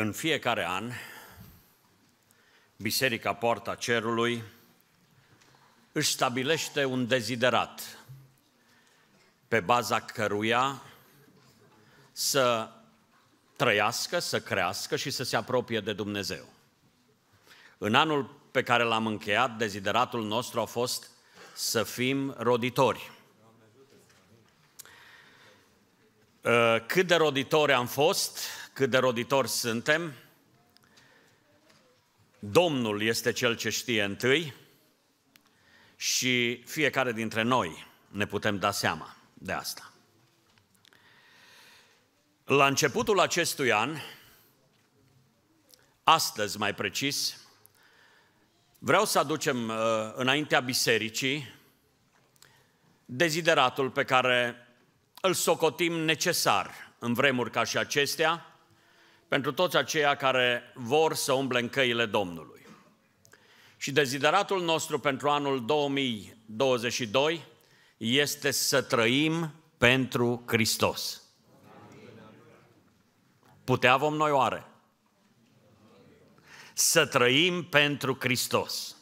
În fiecare an, Biserica Poarta Cerului își stabilește un deziderat pe baza căruia să trăiască, să crească și să se apropie de Dumnezeu. În anul pe care l-am încheiat, dezideratul nostru a fost să fim roditori. Ă, cât de roditori am fost, cât de roditori suntem. Domnul este cel ce știe întâi și fiecare dintre noi ne putem da seama de asta. La începutul acestui an, astăzi mai precis, vreau să aducem uh, înaintea bisericii dezideratul pe care îl socotim necesar în vremuri ca și acestea, pentru toți aceia care vor să umble în căile Domnului. Și dezideratul nostru pentru anul 2022 este să trăim pentru Hristos. Putea vom noi oare? Să trăim pentru Hristos.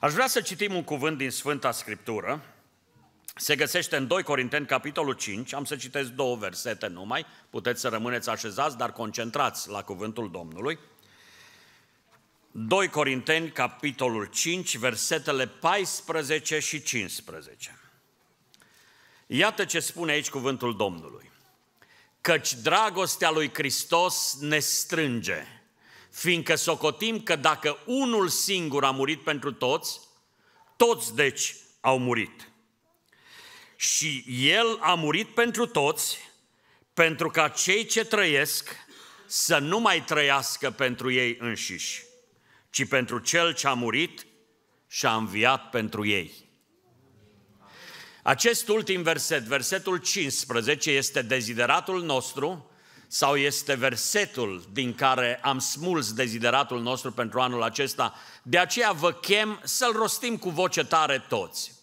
Aș vrea să citim un cuvânt din Sfânta Scriptură, se găsește în 2 Corinteni, capitolul 5, am să citesc două versete numai, puteți să rămâneți așezați, dar concentrați la cuvântul Domnului. 2 Corinteni, capitolul 5, versetele 14 și 15. Iată ce spune aici cuvântul Domnului. Căci dragostea lui Hristos ne strânge, fiindcă socotim că dacă unul singur a murit pentru toți, toți deci au murit. Și El a murit pentru toți, pentru ca cei ce trăiesc să nu mai trăiască pentru ei înșiși, ci pentru Cel ce a murit și a înviat pentru ei. Acest ultim verset, versetul 15, este dezideratul nostru sau este versetul din care am smuls dezideratul nostru pentru anul acesta. De aceea vă chem să-l rostim cu voce tare toți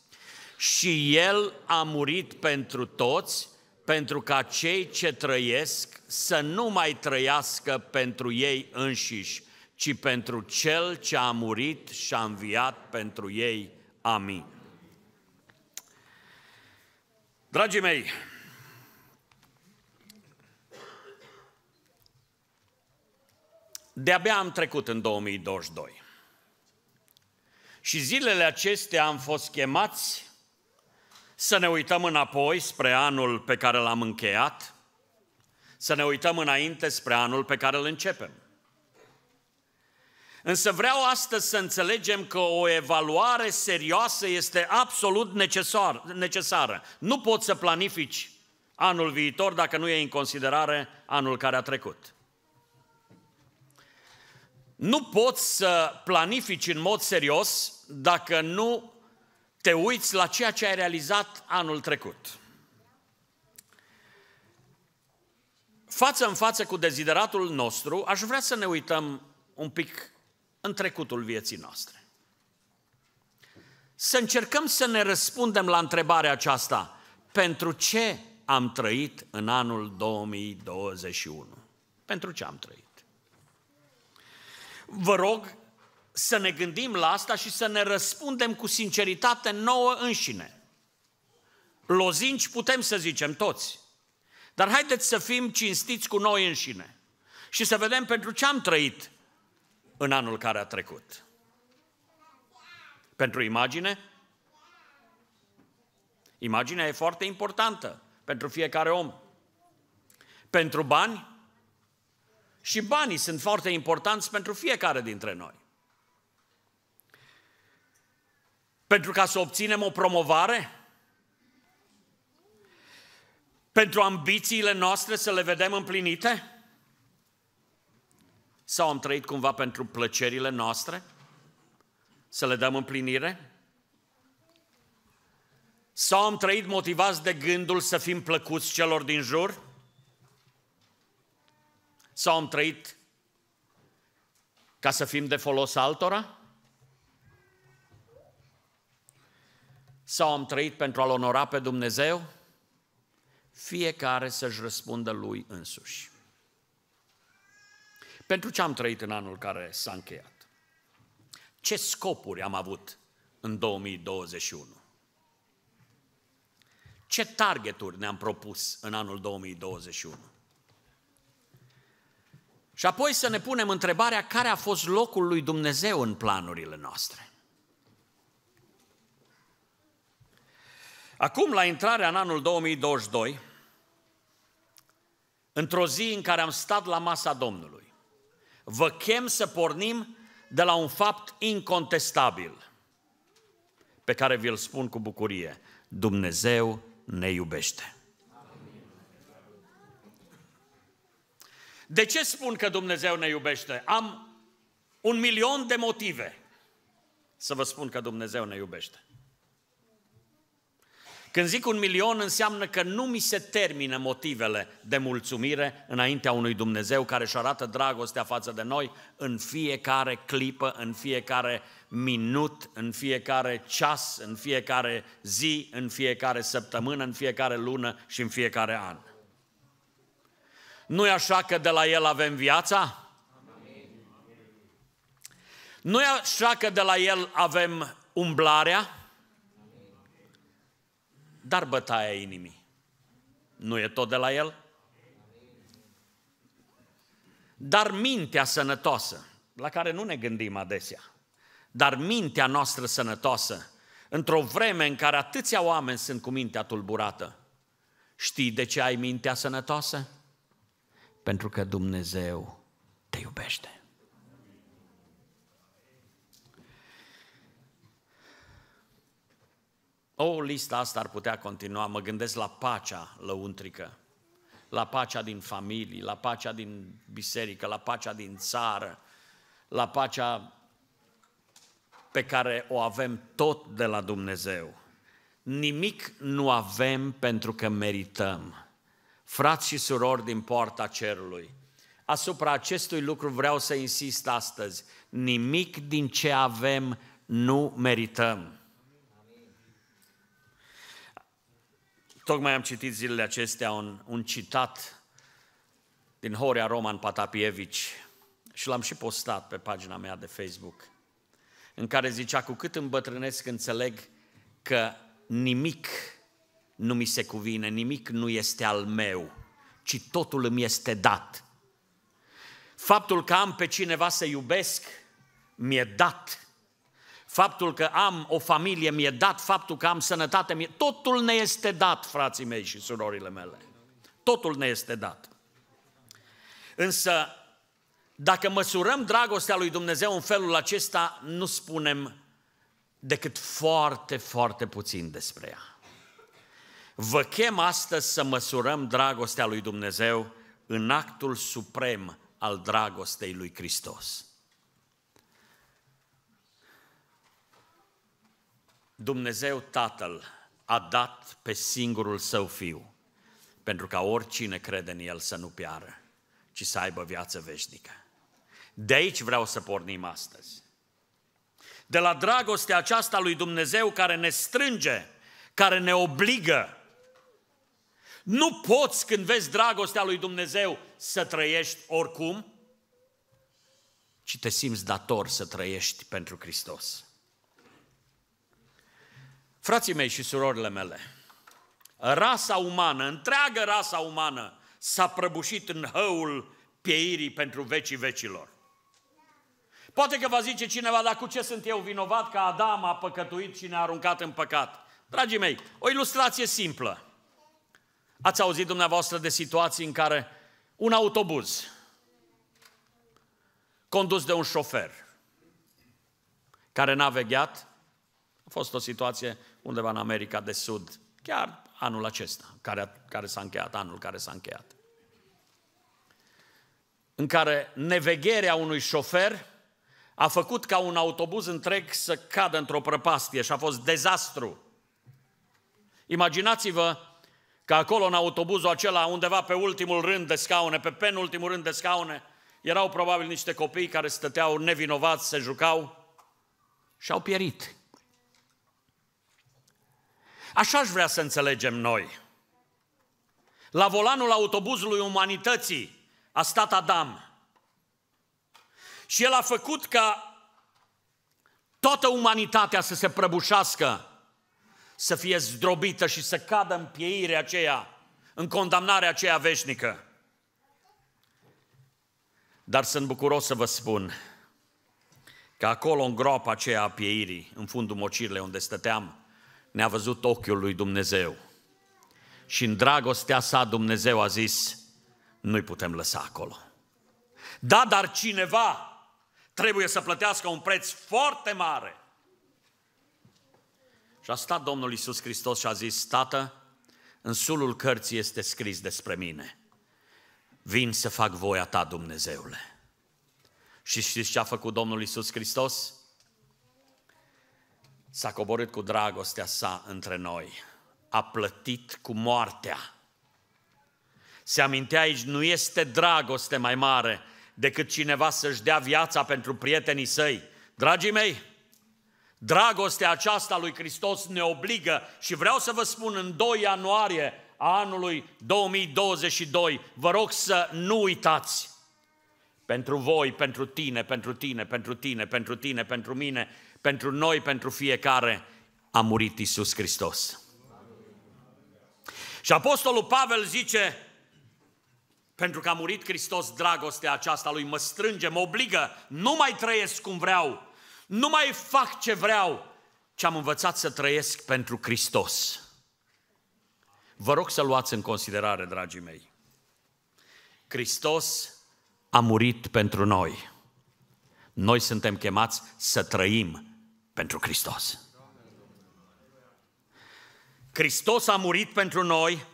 și El a murit pentru toți, pentru ca cei ce trăiesc să nu mai trăiască pentru ei înșiși, ci pentru Cel ce a murit și a înviat pentru ei. Amin. Dragii mei, de-abia am trecut în 2022. Și zilele acestea am fost chemați să ne uităm înapoi spre anul pe care l-am încheiat, să ne uităm înainte spre anul pe care îl începem. Însă vreau astăzi să înțelegem că o evaluare serioasă este absolut necesar, necesară. Nu poți să planifici anul viitor dacă nu e în considerare anul care a trecut. Nu poți să planifici în mod serios dacă nu te uiți la ceea ce ai realizat anul trecut. Față în față cu dezideratul nostru, aș vrea să ne uităm un pic în trecutul vieții noastre. Să încercăm să ne răspundem la întrebarea aceasta. Pentru ce am trăit în anul 2021? Pentru ce am trăit? Vă rog să ne gândim la asta și să ne răspundem cu sinceritate nouă înșine. Lozinci putem să zicem toți, dar haideți să fim cinstiți cu noi înșine și să vedem pentru ce am trăit în anul care a trecut. Pentru imagine? Imaginea e foarte importantă pentru fiecare om. Pentru bani? Și banii sunt foarte importanți pentru fiecare dintre noi. Pentru ca să obținem o promovare? Pentru ambițiile noastre să le vedem împlinite? Sau am trăit cumva pentru plăcerile noastre? Să le dăm împlinire? Sau am trăit motivați de gândul să fim plăcuți celor din jur? Sau am trăit ca să fim de folos altora? sau am trăit pentru a-L onora pe Dumnezeu? Fiecare să-și răspundă lui însuși. Pentru ce am trăit în anul care s-a încheiat? Ce scopuri am avut în 2021? Ce targeturi ne-am propus în anul 2021? Și apoi să ne punem întrebarea care a fost locul lui Dumnezeu în planurile noastre. Acum, la intrarea în anul 2022, într-o zi în care am stat la masa Domnului, vă chem să pornim de la un fapt incontestabil, pe care vi-l spun cu bucurie. Dumnezeu ne iubește. De ce spun că Dumnezeu ne iubește? Am un milion de motive să vă spun că Dumnezeu ne iubește. Când zic un milion, înseamnă că nu mi se termină motivele de mulțumire înaintea unui Dumnezeu care își arată dragostea față de noi în fiecare clipă, în fiecare minut, în fiecare ceas, în fiecare zi, în fiecare săptămână, în fiecare lună și în fiecare an. Nu e așa că de la El avem viața? Nu e așa că de la El avem umblarea? dar bătaia inimii. Nu e tot de la el? Dar mintea sănătoasă, la care nu ne gândim adesea, dar mintea noastră sănătoasă, într-o vreme în care atâția oameni sunt cu mintea tulburată, știi de ce ai mintea sănătoasă? Pentru că Dumnezeu te iubește. O, lista asta ar putea continua. Mă gândesc la pacea lăuntrică, la pacea din familie, la pacea din biserică, la pacea din țară, la pacea pe care o avem tot de la Dumnezeu. Nimic nu avem pentru că merităm. Frați și surori din poarta cerului, asupra acestui lucru vreau să insist astăzi. Nimic din ce avem nu merităm. Tocmai am citit zilele acestea un, un citat din Horea Roman Patapievici și l-am și postat pe pagina mea de Facebook, în care zicea, cu cât îmbătrânesc înțeleg că nimic nu mi se cuvine, nimic nu este al meu, ci totul îmi este dat. Faptul că am pe cineva să iubesc, mi-e dat faptul că am o familie mi-e dat, faptul că am sănătate mi-e... Totul ne este dat, frații mei și surorile mele. Totul ne este dat. Însă, dacă măsurăm dragostea lui Dumnezeu în felul acesta, nu spunem decât foarte, foarte puțin despre ea. Vă chem astăzi să măsurăm dragostea lui Dumnezeu în actul suprem al dragostei lui Hristos. Dumnezeu Tatăl a dat pe singurul său fiu, pentru ca oricine crede în el să nu piară, ci să aibă viață veșnică. De aici vreau să pornim astăzi. De la dragostea aceasta lui Dumnezeu care ne strânge, care ne obligă. Nu poți când vezi dragostea lui Dumnezeu să trăiești oricum, ci te simți dator să trăiești pentru Hristos. Frații mei și surorile mele, rasa umană, întreaga rasa umană s-a prăbușit în hăul pieirii pentru vecii vecilor. Poate că va zice cineva, dar cu ce sunt eu vinovat că Adam a păcătuit și ne-a aruncat în păcat? Dragii mei, o ilustrație simplă. Ați auzit dumneavoastră de situații în care un autobuz condus de un șofer care n-a vegheat, a fost o situație undeva în America de Sud, chiar anul acesta, care, care s-a încheiat, anul care s-a încheiat. În care nevegherea unui șofer a făcut ca un autobuz întreg să cadă într-o prăpastie și a fost dezastru. Imaginați-vă că acolo în autobuzul acela, undeva pe ultimul rând de scaune, pe penultimul rând de scaune, erau probabil niște copii care stăteau nevinovați, se jucau și au pierit. Așa aș vrea să înțelegem noi. La volanul autobuzului umanității a stat Adam. Și el a făcut ca toată umanitatea să se prăbușească, să fie zdrobită și să cadă în pieirea aceea, în condamnarea aceea veșnică. Dar sunt bucuros să vă spun că acolo, în groapa aceea a pieirii, în fundul mocirile unde stăteam, ne-a văzut ochiul lui Dumnezeu. Și în dragostea sa Dumnezeu a zis, nu-i putem lăsa acolo. Da, dar cineva trebuie să plătească un preț foarte mare. Și a stat Domnul Iisus Hristos și a zis, Tată, în sulul cărții este scris despre mine. Vin să fac voia ta, Dumnezeule. Și știți ce a făcut Domnul Iisus Hristos? s-a coborât cu dragostea sa între noi, a plătit cu moartea. Se amintea aici, nu este dragoste mai mare decât cineva să-și dea viața pentru prietenii săi. Dragii mei, dragostea aceasta lui Hristos ne obligă și vreau să vă spun în 2 ianuarie a anului 2022, vă rog să nu uitați pentru voi, pentru tine, pentru tine, pentru tine, pentru tine, pentru mine, pentru noi, pentru fiecare, a murit Isus Hristos. Și Apostolul Pavel zice, pentru că a murit Hristos, dragostea aceasta lui mă strânge, mă obligă, nu mai trăiesc cum vreau, nu mai fac ce vreau, ci am învățat să trăiesc pentru Hristos. Vă rog să luați în considerare, dragii mei. Hristos a murit pentru noi. Noi suntem chemați să trăim pentru Hristos. Hristos a murit pentru noi,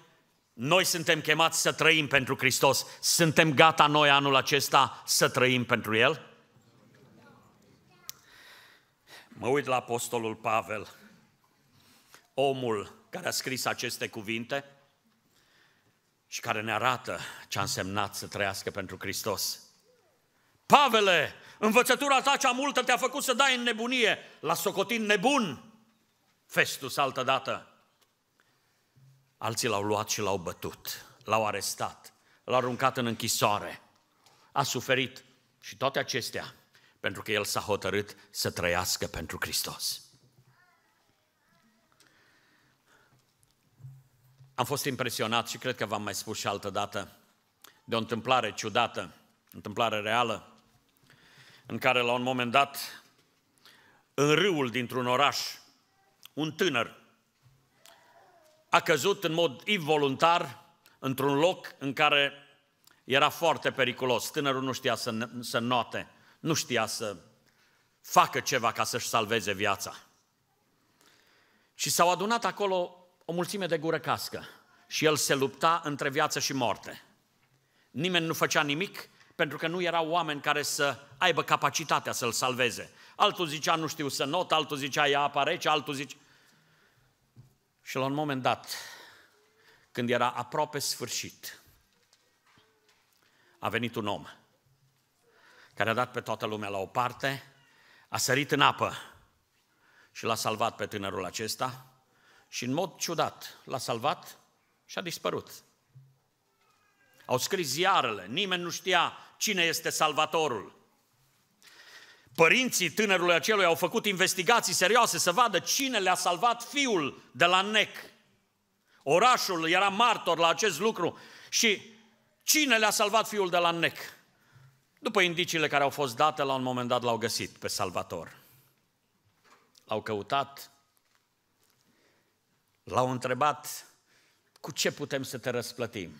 noi suntem chemați să trăim pentru Hristos. Suntem gata noi anul acesta să trăim pentru El? Mă uit la Apostolul Pavel, omul care a scris aceste cuvinte și care ne arată ce a însemnat să trăiască pentru Hristos. Pavele, Învățătura ta cea multă te-a făcut să dai în nebunie. La socotin nebun, Festus altă dată. Alții l-au luat și l-au bătut, l-au arestat, l-au aruncat în închisoare. A suferit și toate acestea pentru că el s-a hotărât să trăiască pentru Hristos. Am fost impresionat și cred că v-am mai spus și altă dată de o întâmplare ciudată, întâmplare reală în care la un moment dat, în râul dintr-un oraș, un tânăr a căzut în mod involuntar într-un loc în care era foarte periculos. Tânărul nu știa să, să note, nu știa să facă ceva ca să-și salveze viața. Și s-au adunat acolo o mulțime de gură cască și el se lupta între viață și moarte. Nimeni nu făcea nimic pentru că nu erau oameni care să aibă capacitatea să-l salveze. Altul zicea, nu știu să not, altul zicea, ia apa rece, altul zice... Și la un moment dat, când era aproape sfârșit, a venit un om care a dat pe toată lumea la o parte, a sărit în apă și l-a salvat pe tânărul acesta și în mod ciudat l-a salvat și a dispărut. Au scris ziarele, nimeni nu știa cine este salvatorul. Părinții tânărului acelui au făcut investigații serioase să vadă cine le-a salvat fiul de la nec. Orașul era martor la acest lucru și cine le-a salvat fiul de la nec? După indiciile care au fost date, la un moment dat l-au găsit pe Salvator. L-au căutat, l-au întrebat cu ce putem să te răsplătim.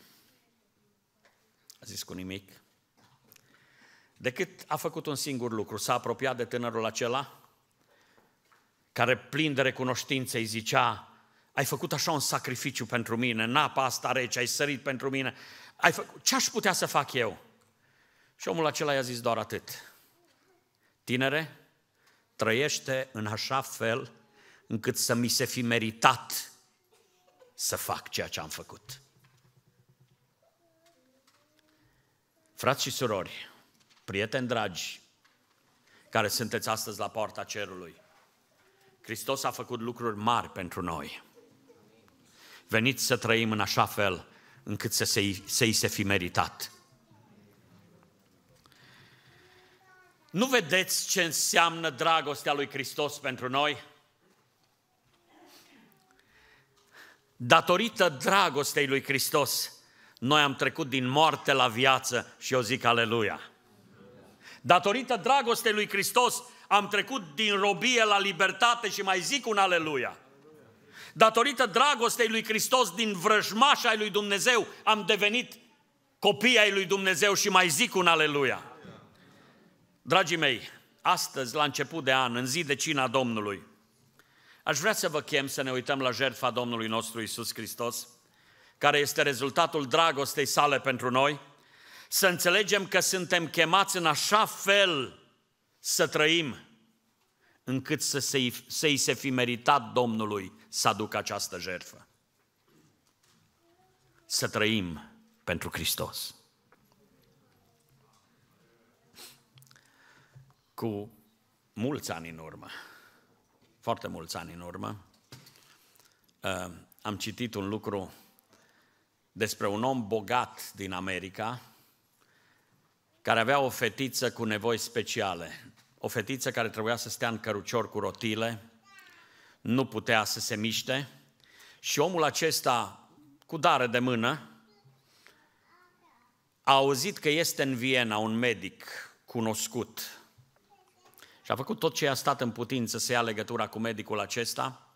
A zis cu nimic decât a făcut un singur lucru, s-a apropiat de tânărul acela, care plin de recunoștință îi zicea, ai făcut așa un sacrificiu pentru mine, în apa asta rece, ai sărit pentru mine, ai făcut... ce aș putea să fac eu? Și omul acela i-a zis doar atât. Tinere, trăiește în așa fel încât să mi se fi meritat să fac ceea ce am făcut. Frați și surori, prieteni dragi, care sunteți astăzi la poarta cerului, Hristos a făcut lucruri mari pentru noi. Veniți să trăim în așa fel încât să se, să-i se fi meritat. Nu vedeți ce înseamnă dragostea lui Hristos pentru noi? Datorită dragostei lui Hristos, noi am trecut din moarte la viață și eu zic aleluia. Datorită dragostei lui Hristos am trecut din robie la libertate și mai zic un aleluia. Datorită dragostei lui Hristos din vrăjmașa lui Dumnezeu am devenit copii ai lui Dumnezeu și mai zic un aleluia. Dragii mei, astăzi, la început de an, în zi de cina Domnului, aș vrea să vă chem să ne uităm la jertfa Domnului nostru Isus Hristos, care este rezultatul dragostei sale pentru noi – să înțelegem că suntem chemați în așa fel să trăim, încât să se, să-i se fi meritat Domnului să aducă această jertfă. Să trăim pentru Hristos. Cu mulți ani în urmă, foarte mulți ani în urmă, ă, am citit un lucru despre un om bogat din America, care avea o fetiță cu nevoi speciale. O fetiță care trebuia să stea în cărucior cu rotile, nu putea să se miște și omul acesta, cu dare de mână, a auzit că este în Viena un medic cunoscut și a făcut tot ce a stat în putință să ia legătura cu medicul acesta –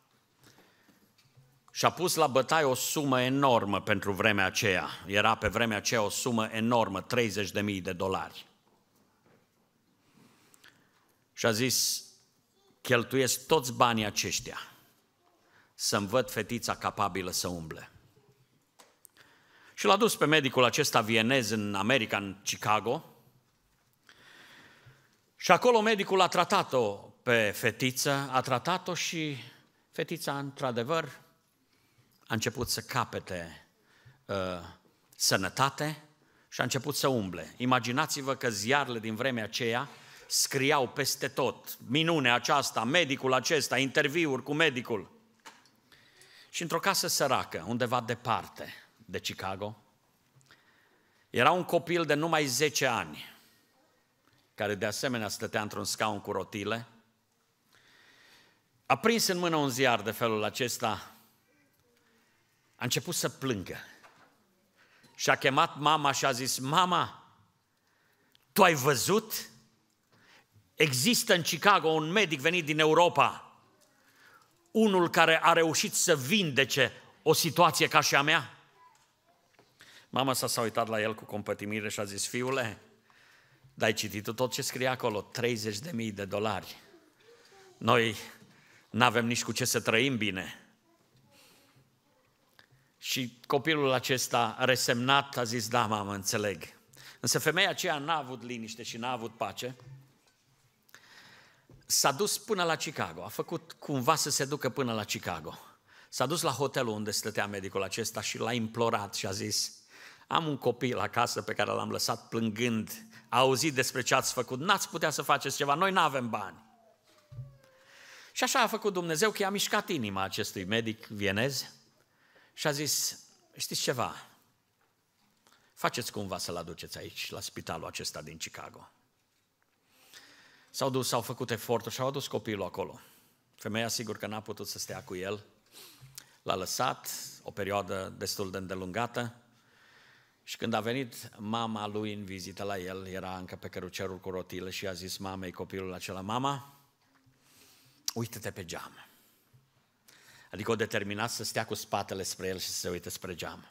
și a pus la bătaie o sumă enormă pentru vremea aceea. Era pe vremea aceea o sumă enormă, 30.000 de dolari. Și a zis, cheltuiesc toți banii aceștia să-mi văd fetița capabilă să umble. Și l-a dus pe medicul acesta vienez în America, în Chicago. Și acolo medicul a tratat-o pe fetiță, a tratat-o și fetița, într-adevăr, a început să capete uh, sănătate și a început să umble. Imaginați-vă că ziarele din vremea aceea scriau peste tot minunea aceasta, medicul acesta, interviuri cu medicul. Și într-o casă săracă, undeva departe de Chicago, era un copil de numai 10 ani, care de asemenea stătea într-un scaun cu rotile, a prins în mână un ziar de felul acesta a început să plângă. Și a chemat mama și a zis, mama, tu ai văzut? Există în Chicago un medic venit din Europa, unul care a reușit să vindece o situație ca și a mea? Mama s-a, s-a uitat la el cu compătimire și a zis, fiule, dar ai citit tot ce scrie acolo, 30.000 de dolari. Noi nu avem nici cu ce să trăim bine. Și copilul acesta resemnat a zis, da, mamă, înțeleg. Însă femeia aceea n-a avut liniște și n-a avut pace. S-a dus până la Chicago, a făcut cumva să se ducă până la Chicago. S-a dus la hotelul unde stătea medicul acesta și l-a implorat și a zis, am un copil acasă pe care l-am lăsat plângând, a auzit despre ce ați făcut, n-ați putea să faceți ceva, noi nu avem bani. Și așa a făcut Dumnezeu că i-a mișcat inima acestui medic vienez și a zis, știți ceva, faceți cumva să-l aduceți aici, la spitalul acesta din Chicago. S-au dus, s-au făcut eforturi și au adus copilul acolo. Femeia sigur că n-a putut să stea cu el, l-a lăsat o perioadă destul de îndelungată și când a venit mama lui în vizită la el, era încă pe cărucerul cu rotile și a zis mamei copilul acela, mama, uită-te pe geamă. Adică o determinat să stea cu spatele spre el și să se uite spre geam.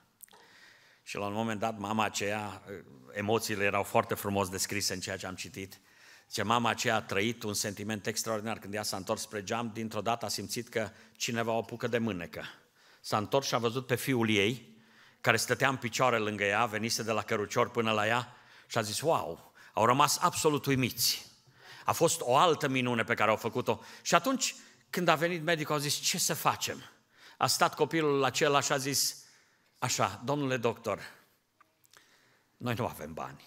Și la un moment dat, mama aceea, emoțiile erau foarte frumos descrise în ceea ce am citit, ce mama aceea a trăit un sentiment extraordinar. Când ea s-a întors spre geam, dintr-o dată a simțit că cineva o apucă de mânecă. S-a întors și a văzut pe fiul ei, care stătea în picioare lângă ea, venise de la cărucior până la ea și a zis, wow, au rămas absolut uimiți. A fost o altă minune pe care au făcut-o. Și atunci când a venit medicul, a zis, ce să facem? A stat copilul acela și a zis, așa, domnule doctor, noi nu avem bani.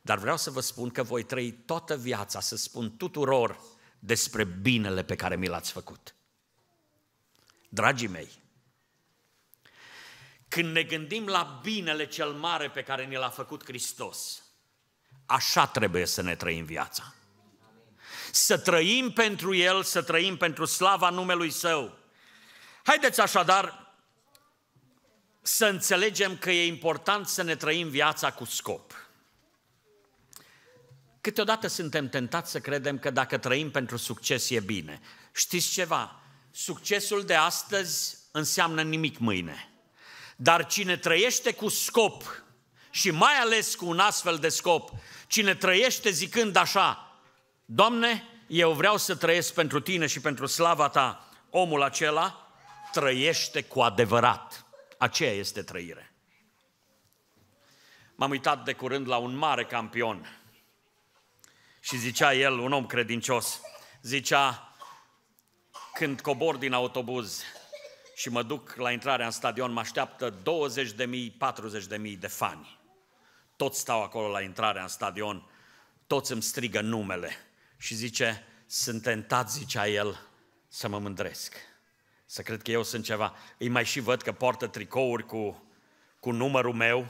Dar vreau să vă spun că voi trăi toată viața să spun tuturor despre binele pe care mi l-ați făcut. Dragii mei, când ne gândim la binele cel mare pe care ni l-a făcut Hristos, așa trebuie să ne trăim viața să trăim pentru El, să trăim pentru slava numelui Său. Haideți așadar să înțelegem că e important să ne trăim viața cu scop. Câteodată suntem tentați să credem că dacă trăim pentru succes e bine. Știți ceva? Succesul de astăzi înseamnă nimic mâine. Dar cine trăiește cu scop și mai ales cu un astfel de scop, cine trăiește zicând așa, Doamne, eu vreau să trăiesc pentru Tine și pentru slava Ta. Omul acela trăiește cu adevărat. Aceea este trăire. M-am uitat de curând la un mare campion și zicea el, un om credincios, zicea, când cobor din autobuz și mă duc la intrarea în stadion, mă așteaptă 20.000, 40.000 de fani. Toți stau acolo la intrarea în stadion, toți îmi strigă numele și zice, sunt tentat, zicea el, să mă mândresc. Să cred că eu sunt ceva. Îi mai și văd că poartă tricouri cu, cu numărul meu,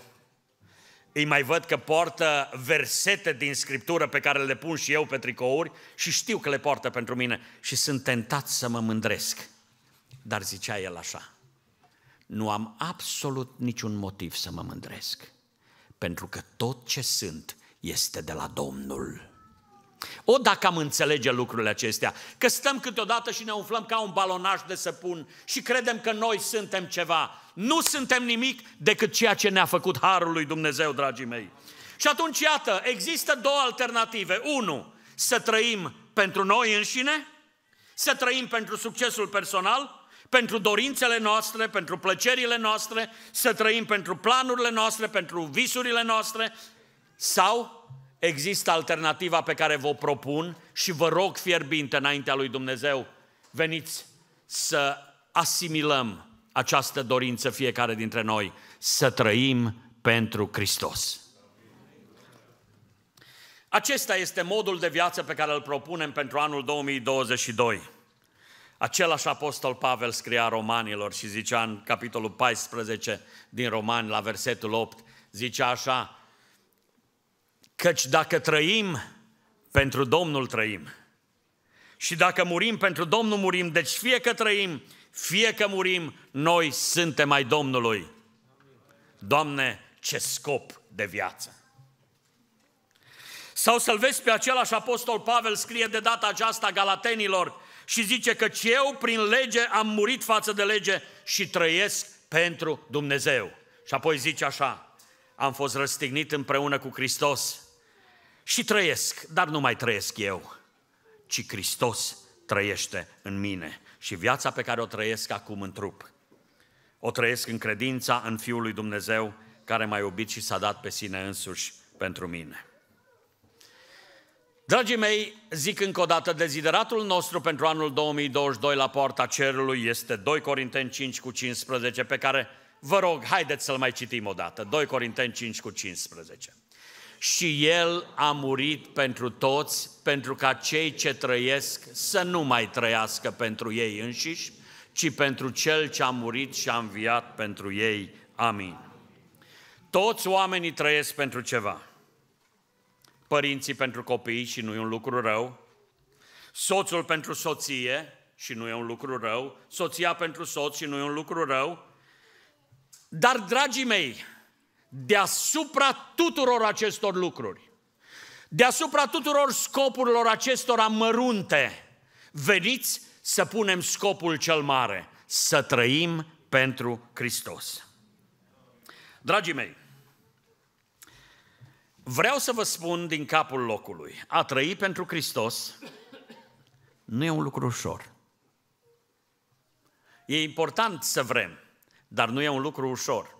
îi mai văd că poartă versete din Scriptură pe care le pun și eu pe tricouri și știu că le poartă pentru mine și sunt tentat să mă mândresc. Dar zicea el așa, nu am absolut niciun motiv să mă mândresc, pentru că tot ce sunt este de la Domnul. O, dacă am înțelege lucrurile acestea, că stăm câteodată și ne umflăm ca un balonaj de săpun și credem că noi suntem ceva. Nu suntem nimic decât ceea ce ne-a făcut Harul lui Dumnezeu, dragii mei. Și atunci, iată, există două alternative. Unu, să trăim pentru noi înșine, să trăim pentru succesul personal, pentru dorințele noastre, pentru plăcerile noastre, să trăim pentru planurile noastre, pentru visurile noastre, sau există alternativa pe care vă propun și vă rog fierbinte înaintea lui Dumnezeu, veniți să asimilăm această dorință fiecare dintre noi, să trăim pentru Hristos. Acesta este modul de viață pe care îl propunem pentru anul 2022. Același apostol Pavel scria romanilor și zicea în capitolul 14 din Romani, la versetul 8, zicea așa, Căci dacă trăim, pentru Domnul trăim. Și dacă murim, pentru Domnul murim. Deci fie că trăim, fie că murim, noi suntem ai Domnului. Doamne, ce scop de viață! Sau să-l vezi pe același apostol Pavel scrie de data aceasta Galatenilor și zice că eu prin lege am murit față de lege și trăiesc pentru Dumnezeu. Și apoi zice așa, am fost răstignit împreună cu Hristos și trăiesc, dar nu mai trăiesc eu, ci Hristos trăiește în mine. Și viața pe care o trăiesc acum în trup, o trăiesc în credința în Fiul lui Dumnezeu, care m-a iubit și s-a dat pe sine însuși pentru mine. Dragii mei, zic încă o dată, dezideratul nostru pentru anul 2022 la poarta cerului este 2 Corinteni 5 cu 15, pe care vă rog, haideți să-l mai citim o dată. 2 Corinteni 5 cu 15 și El a murit pentru toți, pentru ca cei ce trăiesc să nu mai trăiască pentru ei înșiși, ci pentru Cel ce a murit și a înviat pentru ei. Amin. Toți oamenii trăiesc pentru ceva. Părinții pentru copii și nu e un lucru rău, soțul pentru soție și nu e un lucru rău, soția pentru soț și nu e un lucru rău, dar, dragii mei, deasupra tuturor acestor lucruri, deasupra tuturor scopurilor acestora mărunte, veniți să punem scopul cel mare, să trăim pentru Hristos. Dragii mei, vreau să vă spun din capul locului, a trăi pentru Hristos nu e un lucru ușor. E important să vrem, dar nu e un lucru ușor.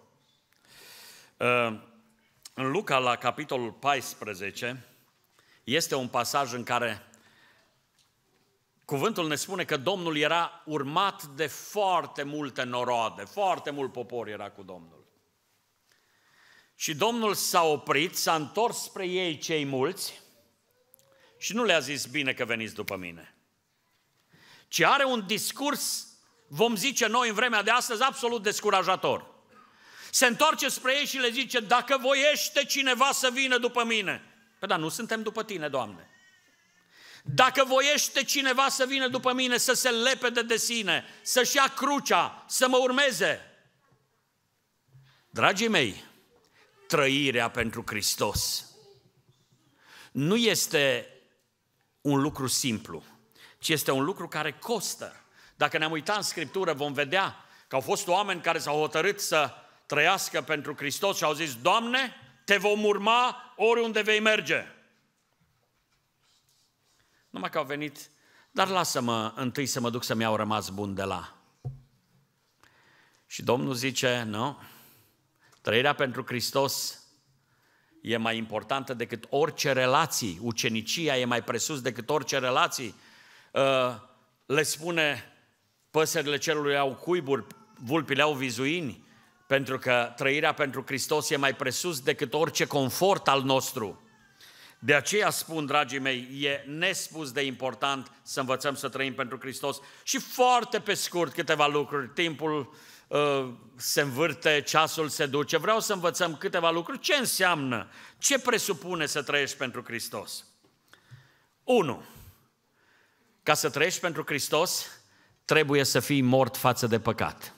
Ă, în Luca, la capitolul 14, este un pasaj în care cuvântul ne spune că Domnul era urmat de foarte multe noroade, foarte mult popor era cu Domnul. Și Domnul s-a oprit, s-a întors spre ei cei mulți și nu le-a zis bine că veniți după mine. Ci are un discurs, vom zice noi în vremea de astăzi, absolut descurajator se întoarce spre ei și le zice, dacă voiește cineva să vină după mine. Păi da, nu suntem după tine, Doamne. Dacă voiește cineva să vină după mine, să se lepede de sine, să-și ia crucea, să mă urmeze. Dragii mei, trăirea pentru Hristos nu este un lucru simplu, ci este un lucru care costă. Dacă ne-am uitat în Scriptură, vom vedea că au fost oameni care s-au hotărât să trăiască pentru Hristos și au zis, Doamne, te vom urma oriunde vei merge. Numai că au venit, dar lasă-mă întâi să mă duc să-mi iau rămas bun de la. Și Domnul zice, nu, trăirea pentru Hristos e mai importantă decât orice relații, ucenicia e mai presus decât orice relații. Uh, le spune, păsările cerului au cuiburi, vulpile au vizuini, pentru că trăirea pentru Hristos e mai presus decât orice confort al nostru. De aceea spun, dragii mei, e nespus de important să învățăm să trăim pentru Hristos. Și foarte pe scurt câteva lucruri. Timpul uh, se învârte, ceasul se duce. Vreau să învățăm câteva lucruri. Ce înseamnă? Ce presupune să trăiești pentru Hristos? 1. Ca să trăiești pentru Hristos, trebuie să fii mort față de păcat.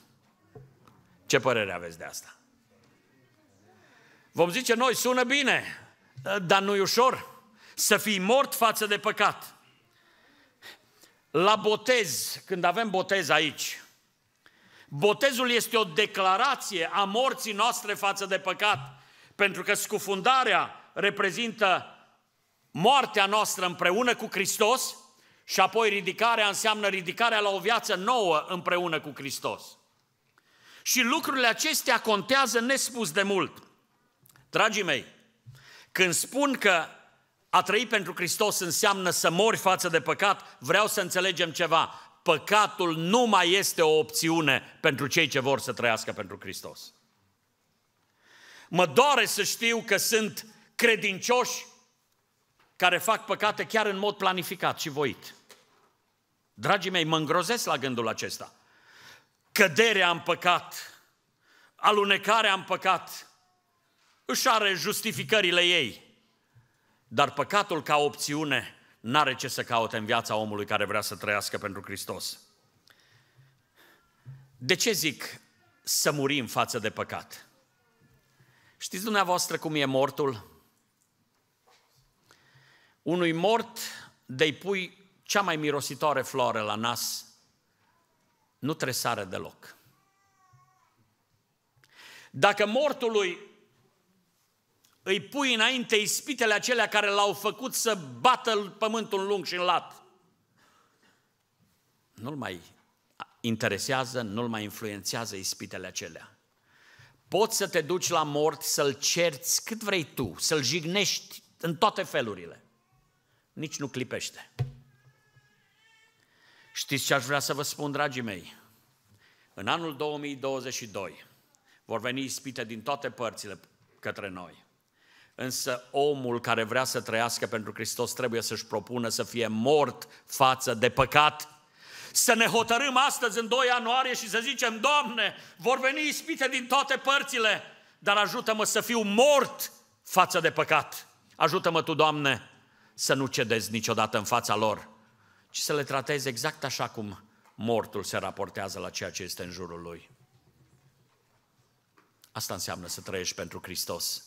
Ce părere aveți de asta? Vom zice noi, sună bine, dar nu-i ușor să fii mort față de păcat. La botez, când avem botez aici, botezul este o declarație a morții noastre față de păcat, pentru că scufundarea reprezintă moartea noastră împreună cu Hristos și apoi ridicarea înseamnă ridicarea la o viață nouă împreună cu Hristos. Și lucrurile acestea contează nespus de mult. Dragii mei, când spun că a trăi pentru Hristos înseamnă să mori față de păcat, vreau să înțelegem ceva. Păcatul nu mai este o opțiune pentru cei ce vor să trăiască pentru Hristos. Mă doare să știu că sunt credincioși care fac păcate chiar în mod planificat și voit. Dragii mei, mă îngrozesc la gândul acesta căderea în păcat, alunecarea în păcat, își are justificările ei. Dar păcatul ca opțiune n-are ce să caute în viața omului care vrea să trăiască pentru Hristos. De ce zic să murim față de păcat? Știți dumneavoastră cum e mortul? Unui mort de-i pui cea mai mirositoare floare la nas nu tresară deloc. Dacă mortului îi pui înainte ispitele acelea care l-au făcut să bată pământul lung și în lat, nu-l mai interesează, nu-l mai influențează ispitele acelea. Poți să te duci la mort, să-l cerți cât vrei tu, să-l jignești în toate felurile. Nici nu clipește. Știți ce aș vrea să vă spun, dragii mei? În anul 2022 vor veni ispite din toate părțile către noi. Însă omul care vrea să trăiască pentru Hristos trebuie să-și propună să fie mort față de păcat. Să ne hotărâm astăzi în 2 ianuarie și să zicem, Doamne, vor veni ispite din toate părțile, dar ajută-mă să fiu mort față de păcat. Ajută-mă Tu, Doamne, să nu cedezi niciodată în fața lor ci să le trateze exact așa cum mortul se raportează la ceea ce este în jurul lui. Asta înseamnă să trăiești pentru Hristos,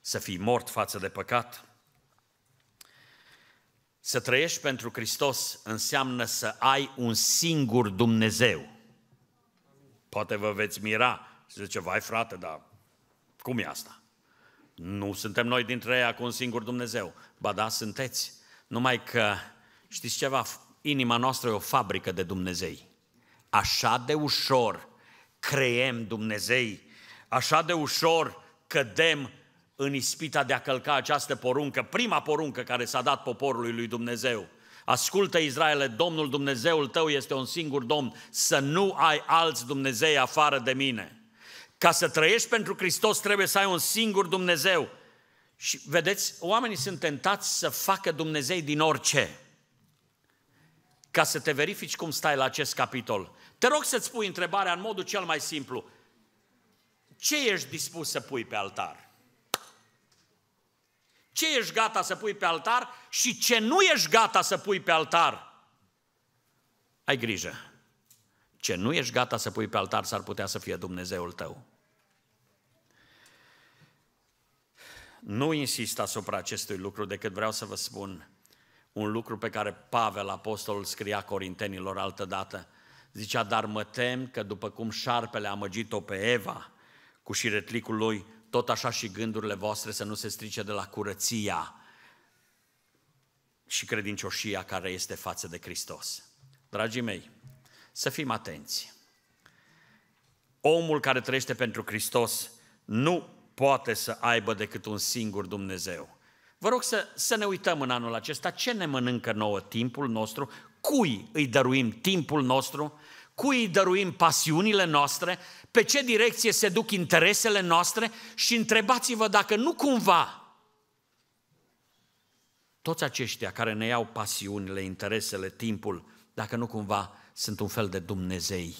să fii mort față de păcat. Să trăiești pentru Hristos înseamnă să ai un singur Dumnezeu. Poate vă veți mira și zice, vai frate, dar cum e asta? Nu suntem noi dintre ei cu un singur Dumnezeu. Ba da, sunteți. Numai că Știți ceva? Inima noastră e o fabrică de Dumnezei. Așa de ușor creem Dumnezei, așa de ușor cădem în ispita de a călca această poruncă, prima poruncă care s-a dat poporului lui Dumnezeu. Ascultă, Israele, Domnul Dumnezeul tău este un singur Domn, să nu ai alți Dumnezei afară de mine. Ca să trăiești pentru Hristos trebuie să ai un singur Dumnezeu. Și vedeți, oamenii sunt tentați să facă Dumnezei din orice ca să te verifici cum stai la acest capitol. Te rog să-ți pui întrebarea în modul cel mai simplu. Ce ești dispus să pui pe altar? Ce ești gata să pui pe altar și ce nu ești gata să pui pe altar? Ai grijă. Ce nu ești gata să pui pe altar s-ar putea să fie Dumnezeul tău. Nu insist asupra acestui lucru decât vreau să vă spun un lucru pe care Pavel, apostolul, scria corintenilor altă dată. Zicea, dar mă tem că după cum șarpele a măgit o pe Eva cu șiretlicul lui, tot așa și gândurile voastre să nu se strice de la curăția și credincioșia care este față de Hristos. Dragii mei, să fim atenți. Omul care trăiește pentru Hristos nu poate să aibă decât un singur Dumnezeu. Vă rog să, să ne uităm în anul acesta ce ne mănâncă nouă timpul nostru, cui îi dăruim timpul nostru, cui îi dăruim pasiunile noastre, pe ce direcție se duc interesele noastre și întrebați-vă dacă nu cumva toți aceștia care ne iau pasiunile, interesele, timpul, dacă nu cumva sunt un fel de Dumnezei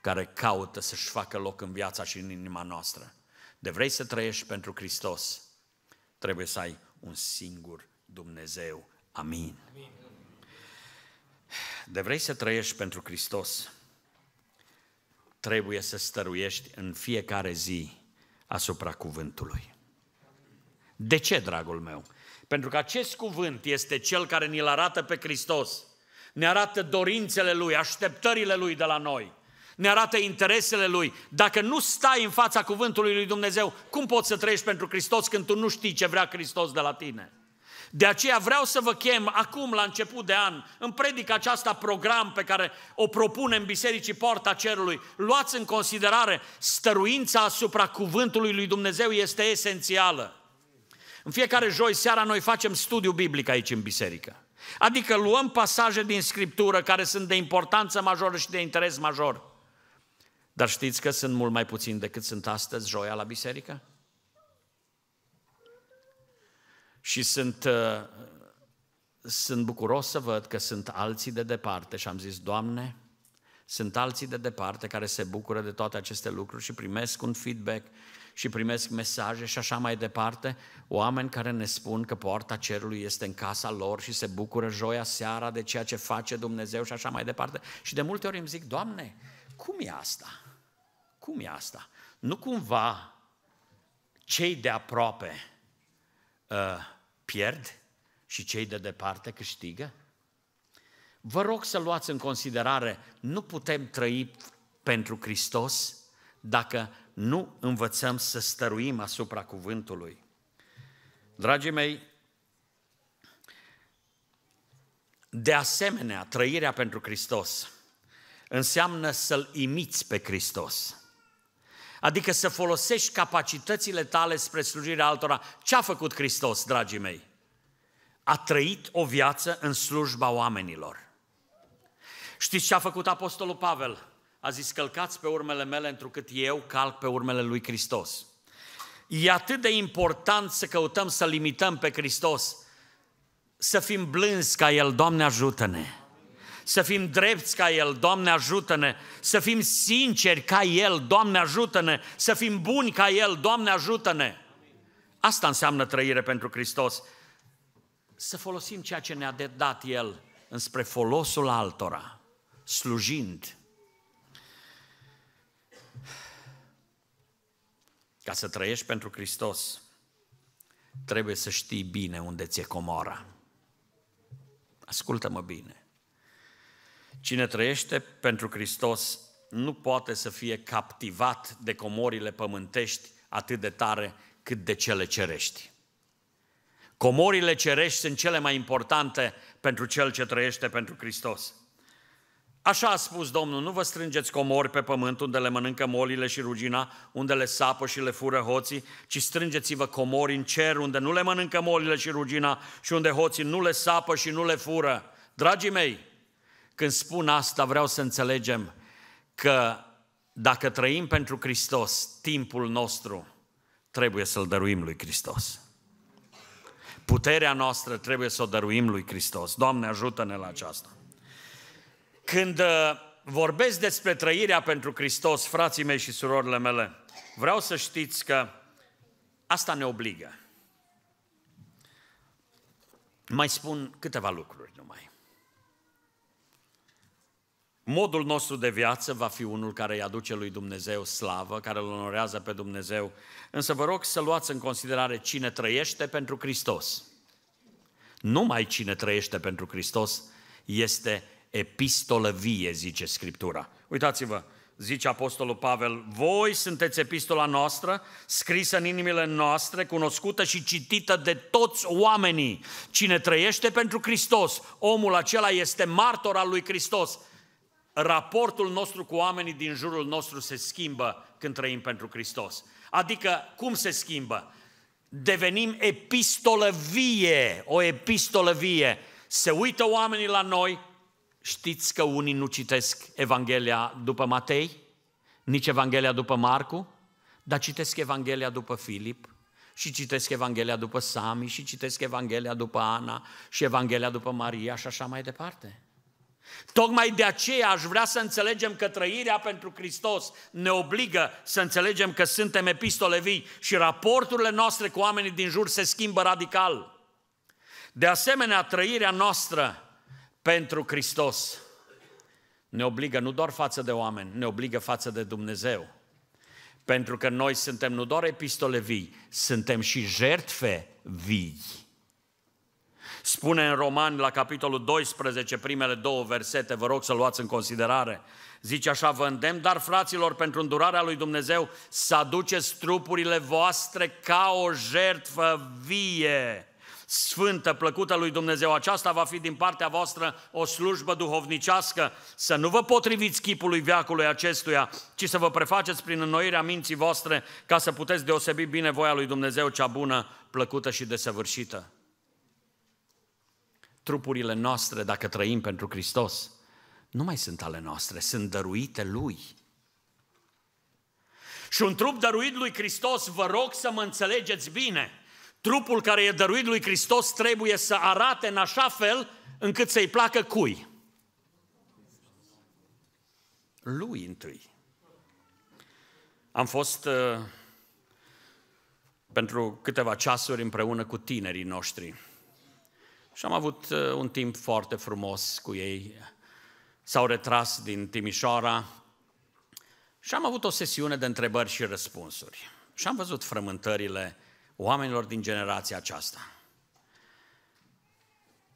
care caută să-și facă loc în viața și în inima noastră. De vrei să trăiești pentru Hristos, Trebuie să ai un singur Dumnezeu. Amin. De vrei să trăiești pentru Hristos, trebuie să stăruiești în fiecare zi asupra cuvântului. De ce, dragul meu? Pentru că acest cuvânt este cel care ne l arată pe Hristos, ne arată dorințele Lui, așteptările Lui de la noi ne arată interesele Lui. Dacă nu stai în fața cuvântului Lui Dumnezeu, cum poți să trăiești pentru Hristos când tu nu știi ce vrea Hristos de la tine? De aceea vreau să vă chem acum, la început de an, în predica aceasta program pe care o propunem Bisericii Porta Cerului. Luați în considerare, stăruința asupra cuvântului lui Dumnezeu este esențială. În fiecare joi seara noi facem studiu biblic aici în biserică. Adică luăm pasaje din Scriptură care sunt de importanță majoră și de interes major. Dar știți că sunt mult mai puțini decât sunt astăzi, joia, la biserică? Și sunt, uh, sunt bucuros să văd că sunt alții de departe și am zis, Doamne, sunt alții de departe care se bucură de toate aceste lucruri și primesc un feedback și primesc mesaje și așa mai departe, oameni care ne spun că poarta cerului este în casa lor și se bucură joia seara de ceea ce face Dumnezeu și așa mai departe. Și de multe ori îmi zic, Doamne, cum e asta? Cum e asta? Nu cumva cei de aproape uh, pierd și cei de departe câștigă? Vă rog să luați în considerare, nu putem trăi pentru Hristos dacă nu învățăm să stăruim asupra cuvântului. Dragii mei, de asemenea, trăirea pentru Hristos înseamnă să-L imiți pe Hristos. Adică să folosești capacitățile tale spre slujirea altora. Ce a făcut Hristos, dragii mei? A trăit o viață în slujba oamenilor. Știți ce a făcut Apostolul Pavel? A zis, călcați pe urmele mele, întrucât eu calc pe urmele lui Hristos. E atât de important să căutăm să limităm pe Hristos, să fim blânzi ca El, Doamne ajută-ne! să fim drepți ca El, Doamne ajută-ne, să fim sinceri ca El, Doamne ajută-ne, să fim buni ca El, Doamne ajută-ne. Asta înseamnă trăire pentru Hristos. Să folosim ceea ce ne-a dat El înspre folosul altora, slujind. Ca să trăiești pentru Hristos, trebuie să știi bine unde ți-e comora. Ascultă-mă bine. Cine trăiește pentru Hristos nu poate să fie captivat de comorile pământești atât de tare cât de cele cerești. Comorile cerești sunt cele mai importante pentru cel ce trăiește pentru Hristos. Așa a spus Domnul, nu vă strângeți comori pe pământ unde le mănâncă molile și rugina, unde le sapă și le fură hoții, ci strângeți-vă comori în cer unde nu le mănâncă molile și rugina și unde hoții nu le sapă și nu le fură. Dragii mei, când spun asta, vreau să înțelegem că dacă trăim pentru Hristos, timpul nostru trebuie să-l dăruim lui Hristos. Puterea noastră trebuie să o dăruim lui Hristos. Doamne, ajută-ne la aceasta. Când uh, vorbesc despre trăirea pentru Hristos, frații mei și surorile mele, vreau să știți că asta ne obligă. Mai spun câteva lucruri numai modul nostru de viață va fi unul care îi aduce lui Dumnezeu slavă, care îl onorează pe Dumnezeu. Însă vă rog să luați în considerare cine trăiește pentru Hristos. Numai cine trăiește pentru Hristos este epistolă vie, zice Scriptura. Uitați-vă, zice Apostolul Pavel, voi sunteți epistola noastră, scrisă în inimile noastre, cunoscută și citită de toți oamenii. Cine trăiește pentru Hristos, omul acela este martor al lui Hristos raportul nostru cu oamenii din jurul nostru se schimbă când trăim pentru Hristos. Adică, cum se schimbă? Devenim epistolă vie, o epistolă vie. Se uită oamenii la noi, știți că unii nu citesc Evanghelia după Matei, nici Evanghelia după Marcu, dar citesc Evanghelia după Filip, și citesc Evanghelia după Sami, și citesc Evanghelia după Ana, și Evanghelia după Maria, și așa mai departe. Tocmai de aceea aș vrea să înțelegem că trăirea pentru Hristos ne obligă să înțelegem că suntem epistole vii și raporturile noastre cu oamenii din jur se schimbă radical. De asemenea, trăirea noastră pentru Hristos ne obligă nu doar față de oameni, ne obligă față de Dumnezeu. Pentru că noi suntem nu doar epistole vii, suntem și jertfe vii spune în Romani, la capitolul 12, primele două versete, vă rog să luați în considerare. Zice așa, vă îndemn, dar fraților, pentru îndurarea lui Dumnezeu, să aduceți trupurile voastre ca o jertfă vie, sfântă, plăcută lui Dumnezeu. Aceasta va fi din partea voastră o slujbă duhovnicească. Să nu vă potriviți chipului veacului acestuia, ci să vă prefaceți prin înnoirea minții voastre ca să puteți deosebi bine voia lui Dumnezeu cea bună, plăcută și desăvârșită trupurile noastre, dacă trăim pentru Hristos, nu mai sunt ale noastre, sunt dăruite Lui. Și un trup dăruit lui Hristos, vă rog să mă înțelegeți bine, trupul care e dăruit lui Hristos trebuie să arate în așa fel încât să-i placă cui? Lui întâi. Am fost uh, pentru câteva ceasuri împreună cu tinerii noștri și am avut uh, un timp foarte frumos cu ei. S-au retras din Timișoara și am avut o sesiune de întrebări și răspunsuri. Și am văzut frământările oamenilor din generația aceasta.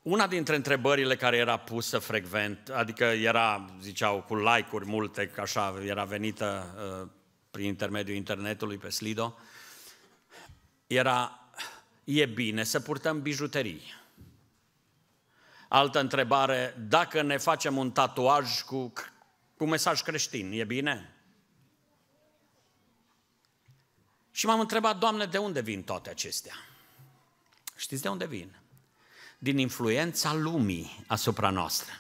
Una dintre întrebările care era pusă frecvent, adică era, ziceau, cu like-uri multe, că așa era venită uh, prin intermediul internetului pe Slido, era, e bine să purtăm bijuterii. Altă întrebare, dacă ne facem un tatuaj cu, cu mesaj creștin, e bine? Și m-am întrebat, Doamne, de unde vin toate acestea? Știți de unde vin? Din influența lumii asupra noastră.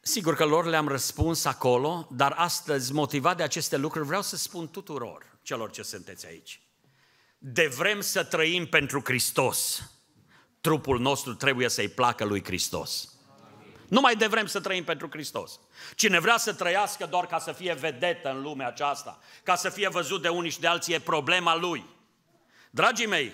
Sigur că lor le-am răspuns acolo, dar astăzi, motivat de aceste lucruri, vreau să spun tuturor celor ce sunteți aici. De vrem să trăim pentru Hristos Trupul nostru trebuie să-i placă lui Hristos. Nu mai devrem să trăim pentru Hristos. Cine vrea să trăiască doar ca să fie vedetă în lumea aceasta, ca să fie văzut de unii și de alții, e problema lui. Dragii mei,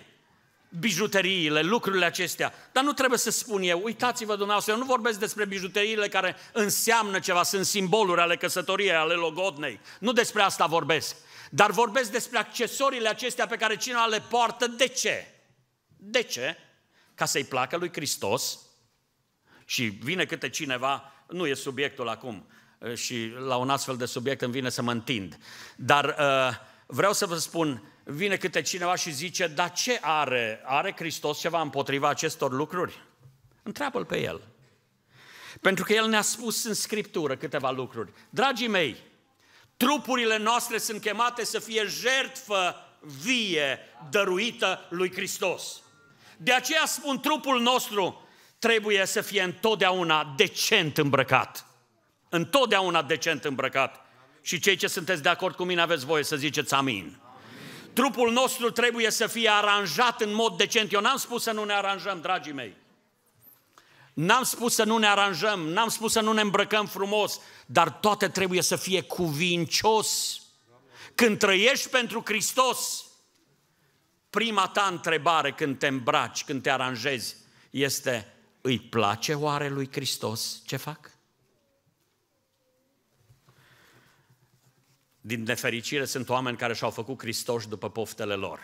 bijuteriile, lucrurile acestea. Dar nu trebuie să spun eu, uitați-vă dumneavoastră, eu nu vorbesc despre bijuteriile care înseamnă ceva, sunt simboluri ale căsătoriei, ale logodnei. Nu despre asta vorbesc. Dar vorbesc despre accesoriile acestea pe care cineva le poartă. De ce? De ce? ca să-i placă lui Hristos și vine câte cineva, nu e subiectul acum și la un astfel de subiect îmi vine să mă întind, dar vreau să vă spun, vine câte cineva și zice, dar ce are? Are Hristos ceva împotriva acestor lucruri? Întreabă-l pe el. Pentru că el ne-a spus în Scriptură câteva lucruri. Dragii mei, trupurile noastre sunt chemate să fie jertfă vie dăruită lui Hristos. De aceea spun, trupul nostru trebuie să fie întotdeauna decent îmbrăcat. Întotdeauna decent îmbrăcat. Și cei ce sunteți de acord cu mine aveți voie să ziceți amin. amin. Trupul nostru trebuie să fie aranjat în mod decent. Eu n-am spus să nu ne aranjăm, dragii mei. N-am spus să nu ne aranjăm, n-am spus să nu ne îmbrăcăm frumos, dar toate trebuie să fie cuvincios. Când trăiești pentru Hristos, prima ta întrebare când te îmbraci, când te aranjezi, este îi place oare lui Hristos ce fac? Din nefericire sunt oameni care și-au făcut Hristos după poftele lor.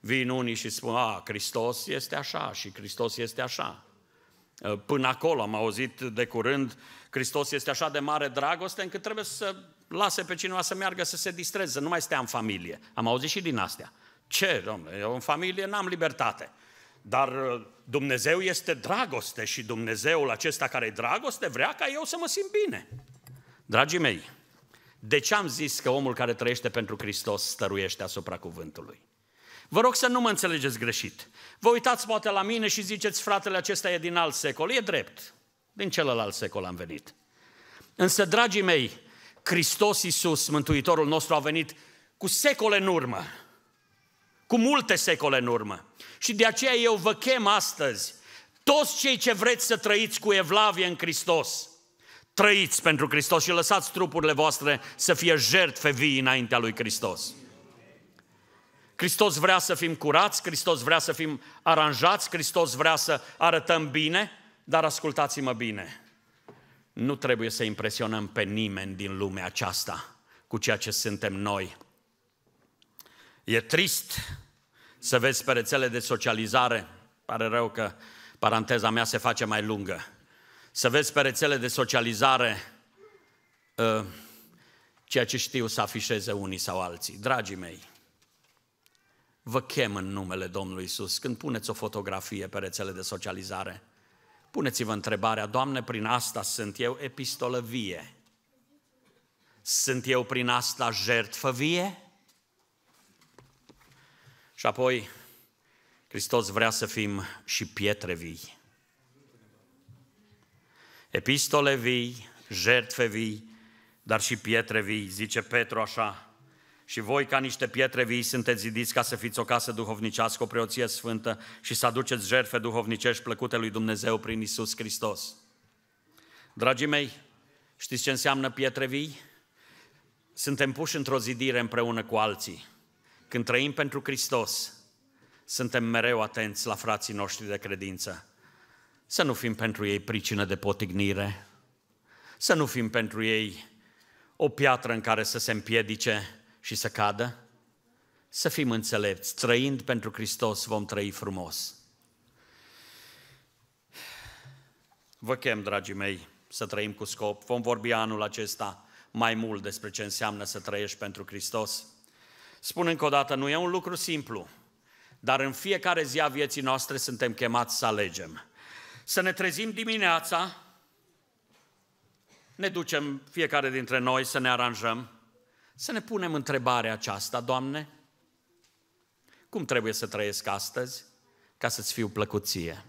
Vin unii și spun, a, Hristos este așa și Hristos este așa. Până acolo am auzit de curând, Hristos este așa de mare dragoste încât trebuie să lase pe cineva să meargă să se distreze, să nu mai stea în familie. Am auzit și din astea. Ce, domnule, eu în familie n-am libertate. Dar uh, Dumnezeu este dragoste și Dumnezeul acesta care e dragoste vrea ca eu să mă simt bine. Dragii mei, de ce am zis că omul care trăiește pentru Hristos stăruiește asupra cuvântului? Vă rog să nu mă înțelegeți greșit. Vă uitați poate la mine și ziceți, fratele acesta e din alt secol. E drept. Din celălalt secol am venit. Însă, dragii mei, Hristos Iisus, Mântuitorul nostru, a venit cu secole în urmă cu multe secole în urmă. Și de aceea eu vă chem astăzi, toți cei ce vreți să trăiți cu evlavie în Hristos, trăiți pentru Hristos și lăsați trupurile voastre să fie jertfe vii înaintea lui Hristos. Hristos vrea să fim curați, Hristos vrea să fim aranjați, Hristos vrea să arătăm bine, dar ascultați-mă bine. Nu trebuie să impresionăm pe nimeni din lumea aceasta cu ceea ce suntem noi, E trist să vezi pe rețele de socializare, pare rău că paranteza mea se face mai lungă, să vezi pe rețele de socializare ă, ceea ce știu să afișeze unii sau alții. Dragii mei, vă chem în numele Domnului Isus. Când puneți o fotografie pe rețele de socializare, puneți-vă întrebarea, Doamne, prin asta sunt eu epistolă vie? Sunt eu prin asta jertfă vie? Și apoi, Hristos vrea să fim și pietre vii. Epistole vii, jertfe vii, dar și pietre vii, zice Petru așa. Și voi, ca niște pietre vii, sunteți zidiți ca să fiți o casă duhovnicească, o preoție sfântă și să aduceți jertfe duhovnicești plăcute lui Dumnezeu prin Isus Hristos. Dragii mei, știți ce înseamnă pietre vii? Suntem puși într-o zidire împreună cu alții. Când trăim pentru Hristos, suntem mereu atenți la frații noștri de credință. Să nu fim pentru ei pricină de potignire, să nu fim pentru ei o piatră în care să se împiedice și să cadă. Să fim înțelepți, trăind pentru Hristos vom trăi frumos. Vă chem, dragii mei, să trăim cu scop. Vom vorbi anul acesta mai mult despre ce înseamnă să trăiești pentru Hristos. Spun încă o dată, nu e un lucru simplu, dar în fiecare zi a vieții noastre suntem chemați să alegem. Să ne trezim dimineața, ne ducem fiecare dintre noi să ne aranjăm, să ne punem întrebarea aceasta, Doamne, cum trebuie să trăiesc astăzi ca să-ți fiu plăcuție?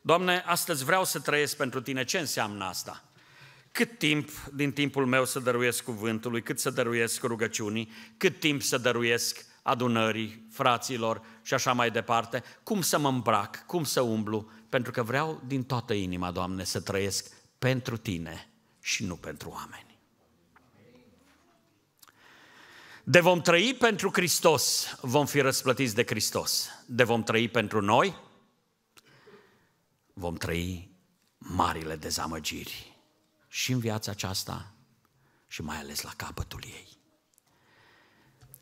Doamne, astăzi vreau să trăiesc pentru Tine. Ce înseamnă asta? cât timp din timpul meu să dăruiesc cuvântului, cât să dăruiesc rugăciunii, cât timp să dăruiesc adunării, fraților și așa mai departe, cum să mă îmbrac, cum să umblu, pentru că vreau din toată inima, Doamne, să trăiesc pentru Tine și nu pentru oameni. De vom trăi pentru Hristos, vom fi răsplătiți de Hristos. De vom trăi pentru noi, vom trăi marile dezamăgiri și în viața aceasta și mai ales la capătul ei.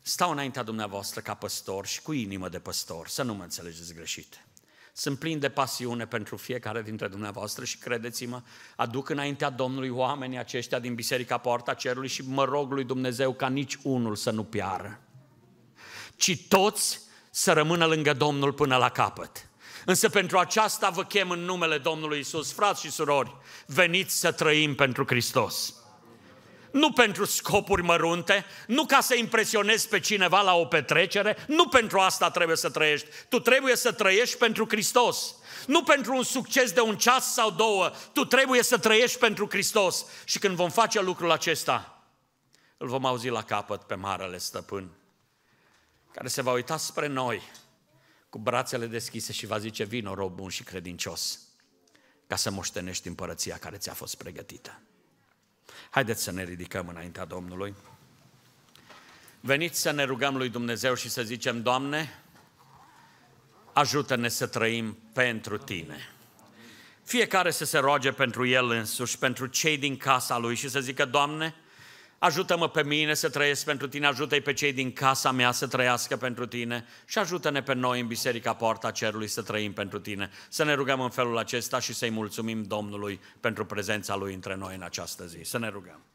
Stau înaintea dumneavoastră ca păstor și cu inimă de păstor, să nu mă înțelegeți greșit. Sunt plin de pasiune pentru fiecare dintre dumneavoastră și credeți-mă, aduc înaintea Domnului oamenii aceștia din Biserica Poarta Cerului și mă rog lui Dumnezeu ca nici unul să nu piară, ci toți să rămână lângă Domnul până la capăt. Însă pentru aceasta vă chem în numele Domnului Isus, frați și surori, veniți să trăim pentru Hristos. Nu pentru scopuri mărunte, nu ca să impresionezi pe cineva la o petrecere, nu pentru asta trebuie să trăiești. Tu trebuie să trăiești pentru Hristos. Nu pentru un succes de un ceas sau două, tu trebuie să trăiești pentru Hristos. Și când vom face lucrul acesta, îl vom auzi la capăt pe Marele Stăpân, care se va uita spre noi cu brațele deschise și va zice, vino rob bun și credincios, ca să moștenești împărăția care ți-a fost pregătită. Haideți să ne ridicăm înaintea Domnului. Veniți să ne rugăm lui Dumnezeu și să zicem, Doamne, ajută-ne să trăim pentru Tine. Fiecare să se roage pentru El însuși, pentru cei din casa Lui și să zică, Doamne, ajută-mă pe mine să trăiesc pentru tine, ajută-i pe cei din casa mea să trăiască pentru tine și ajută-ne pe noi în Biserica Poarta Cerului să trăim pentru tine. Să ne rugăm în felul acesta și să-i mulțumim Domnului pentru prezența Lui între noi în această zi. Să ne rugăm.